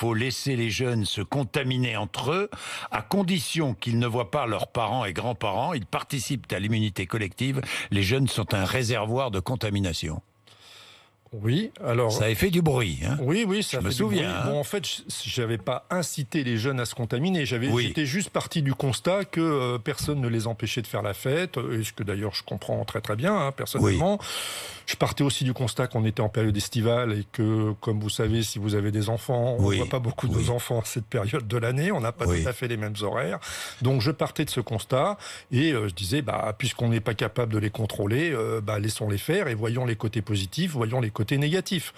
faut laisser les jeunes se contaminer entre eux, à condition qu'ils ne voient pas leurs parents et grands-parents. Ils participent à l'immunité collective. Les jeunes sont un réservoir de contamination. Oui, alors. Ça a fait du bruit. Hein oui, oui, ça me souvient. Hein. en fait, j'avais pas incité les jeunes à se contaminer. J'avais, j'étais juste parti du constat que euh, personne ne les empêchait de faire la fête, euh, et ce que d'ailleurs je comprends très très bien, hein, personnellement. Je partais aussi du constat qu'on était en période estivale et que, comme vous savez, si vous avez des enfants, on ne voit pas beaucoup de nos enfants à cette période de l'année. On n'a pas tout à fait les mêmes horaires. Donc, je partais de ce constat et euh, je disais, bah, puisqu'on n'est pas capable de les contrôler, bah, laissons-les faire et voyons les côtés positifs, voyons les côté négatif.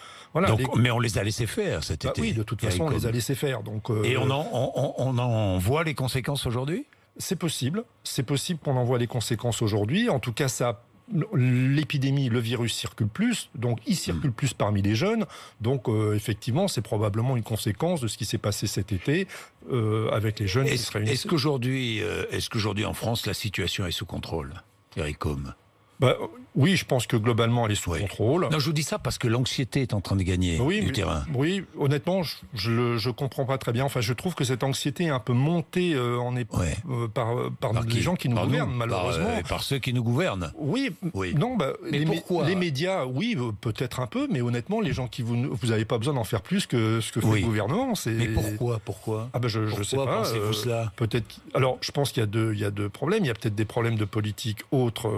Mais on les a laissés faire cet bah été. Oui, de toute façon, on les a laissés faire. Euh, Et on en, voit les conséquences aujourd'hui C'est possible. C'est possible qu'on en voit les conséquences aujourd'hui. En tout cas, ça l'épidémie, le virus circule plus, donc il circule mm. plus parmi les jeunes. Donc euh, effectivement, c'est probablement une conséquence de ce qui s'est passé cet été euh, avec les jeunes est Est-ce qu'aujourd'hui, en France, la situation est sous contrôle, Eric bah, oui, je pense que globalement, elle est sous contrôle. Non, je vous dis ça parce que l'anxiété est en train de gagner oui, du terrain. Oui, honnêtement, je ne comprends pas très bien. Enfin, je trouve que cette anxiété est un peu montée euh, en euh, euh, par, par, les gens qui nous gouvernent, malheureusement. Par, ceux qui nous gouvernent. Oui, oui. non, bah, les, médias, oui, peut-être un peu, mais honnêtement, les gens qui vous n'avez pas besoin d'en faire plus que ce que fait le gouvernement. Mais pourquoi Pourquoi ah bah, Je ne sais pas. Peut-être. Alors, je pense qu'il y, deux, y a deux problèmes. Il y a peut-être des problèmes de politique autres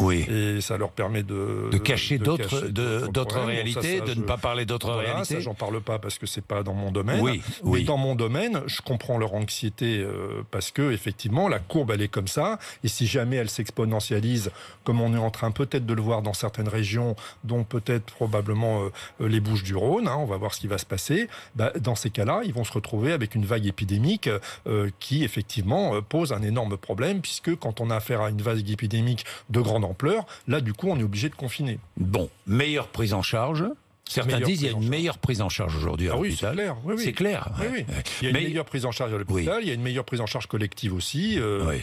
oui. Et ça leur permet de. De cacher d'autres d'autres réalités, de ne pas parler d'autres réalités. Ça, j'en parle pas parce que c'est pas dans mon domaine. Oui, Mais oui. dans mon domaine, je comprends leur anxiété euh, parce que, effectivement, la courbe, elle est comme ça. Et si jamais elle s'exponentialise, comme on est en train peut-être de le voir dans certaines régions, dont peut-être probablement euh, les Bouches du Rhône, hein, on va voir ce qui va se passer, bah, dans ces cas-là, ils vont se retrouver avec une vague épidémique euh, qui, effectivement, pose un énorme problème puisque quand on a affaire à une vague épidémique de grande Là, du coup, on est obligé de confiner. Bon, meilleure prise en charge. Certains disent qu'il y a une meilleure prise en charge aujourd'hui à ah oui, l'hôpital. C'est clair. C'est clair. il y a une meilleure prise en charge à l'hôpital, il y a une meilleure prise en charge collective aussi. Euh,